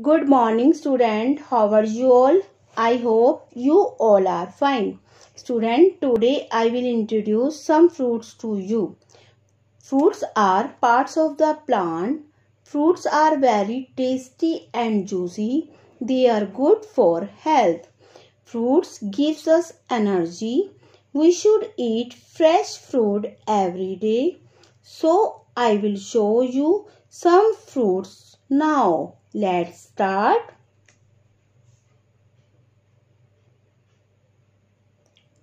Good morning student. How are you all? I hope you all are fine. Student, today I will introduce some fruits to you. Fruits are parts of the plant. Fruits are very tasty and juicy. They are good for health. Fruits gives us energy. We should eat fresh fruit every day. So I will show you some fruits now. Let's start.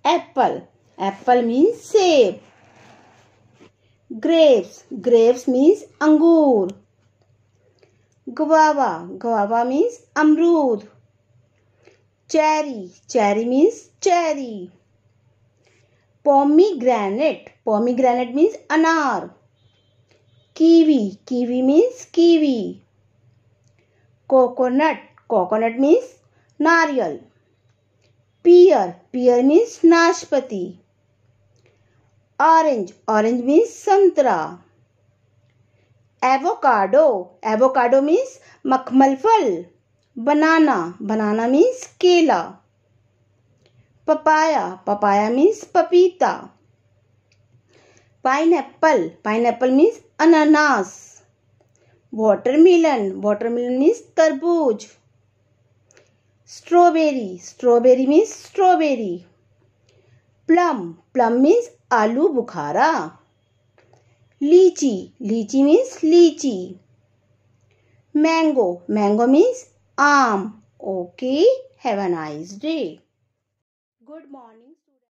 Apple. Apple means save. Grapes. Grapes means angur. Guava. Guava means amrud. Cherry. Cherry means cherry. Pomegranate. Pomegranate means anar. Kiwi. Kiwi means kiwi. Coconut coconut means नारियल pear pear means नाशपति orange orange means संतरा avocado avocado means मखमल फल banana banana means केला papaya papaya means पपीता pineapple pineapple means अनानास watermelon watermelon means तरबूज strawberry strawberry means strawberry plum plum means आलू बुखारा lychee lychee means lychee mango mango means आम okay have a nice day good morning